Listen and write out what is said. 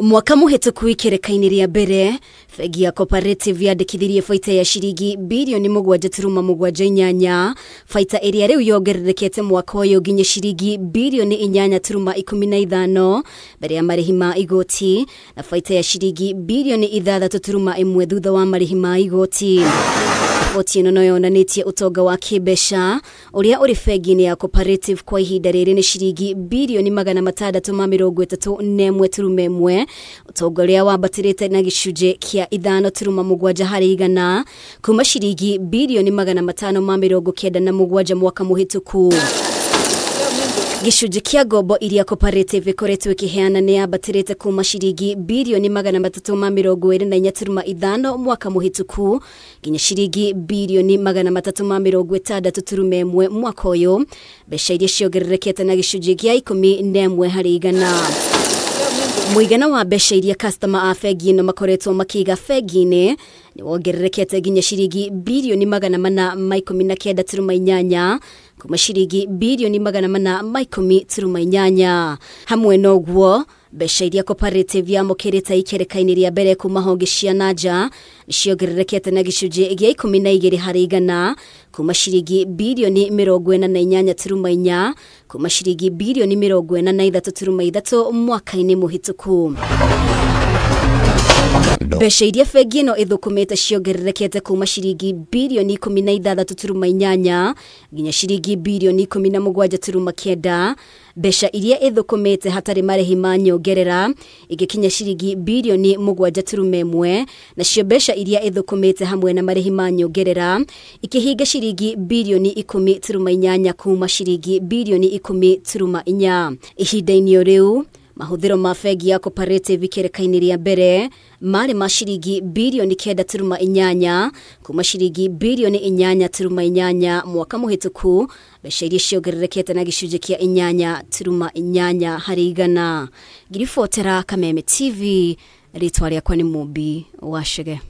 Mwaka muhituku ikerekaini rĩa mbere bengi ya cooperative yandĩkithirie baita ya ciringi bilioni mũgwanja turuma mũgwanja inyanya baita ĩrĩa rĩu yongererekete mwaka ũyũ nginya ciringi birioni inyanya turuma ikumi na ithano mbere ya marĩhi ma igoti na baita ya ciringi bilioni ithathatũ turuma ĩmwe thutha wa marĩhi ma igoti Otieno no yonanĩtie ũtonga wa kĩmbeca ũrĩa ũrĩ bengi-inĩ ya cooperative kwa ihinda rĩrĩ nĩ ciringi birioni magana matandatũ ma mĩrongo ĩtatũ na ĩmwe turuma ĩmwe ũtonga ũrĩa wambatĩrĩte na gĩcunjĩ kĩa ithano turuma mũgwanja harĩ igana kuma ciringi bilioni magana matano ma mĩrongo kenda na mũgwanja mwaka mũhĩtũku gicunjĩ kĩa ngombo iria cooperative ĩkoretwo ĩkĩheana nĩ yambatĩrĩte kuma ciringi birioni magana matatũ ma mĩrongo ĩrĩ na inya turuma ithano mwaka mũhĩtũku nginya ciringi birioni magana matatũ ma mĩrongo ĩtandatũ turuma ĩmwe mwaka ũyũ mbeca iria ciongererekete na gicunjĩ gĩa ikũmi na ĩmwe harĩ igana mwigana wa mbeca iria customer a bengi ĩno makoretwo makĩiga bengi-inĩ nĩ wongererekete nginya ciringi birioni magana mana ma ikũmi na kenda turuma inyanya kuma ciringi birioni magana mana ma mi turuma inyanya hamwe na guo mbeca iria koparative yamukiräte ikerekaine rĩa mbere kuma honge cia nanja nĩciongererekete na gĩcunjĩ gĩa ikũmi na igĩrĩ harĩ igana kuma ciringi birioni mĩrongo ĩna na inyanya turuma inya kuma ciringi birioni mĩrongo ĩna na ithatũ turuma ithatũ mwaka ini mũhĩtũku mbeca iria bengi ĩno ĩthũkũmĩte ciongererekete kuma ciringi birioni mi na ithathatå turuma inyanya nginya ciringi birioni ikũmi na mũgwanja turuma kenda mbeca iria te hatarä marĩhi ma nyongerera kinya ciringi birioni gwanja turuma mwe nacio mbeca iria te hamwe na marĩhi ma nyongerera hinga ciringi birioni ikũmi turuma inyanya kuma ciringi birioni mi turuma inya ihinda rä u mahũthĩro ma bengi ya cooperative ikerekainĩ rĩa mbere marĩ ma ciringi bilioni kenda turuma inyanya kuma ciringi bilioni inyanya turuma inyanya mwaka mũhĩtũku mbeca iria ciongererekete na gĩcunjĩ kia inyanya turuma inyanya harĩ igana ngiribotera kameme tv rĩtwa rĩakwa nĩ mũmbi wa cege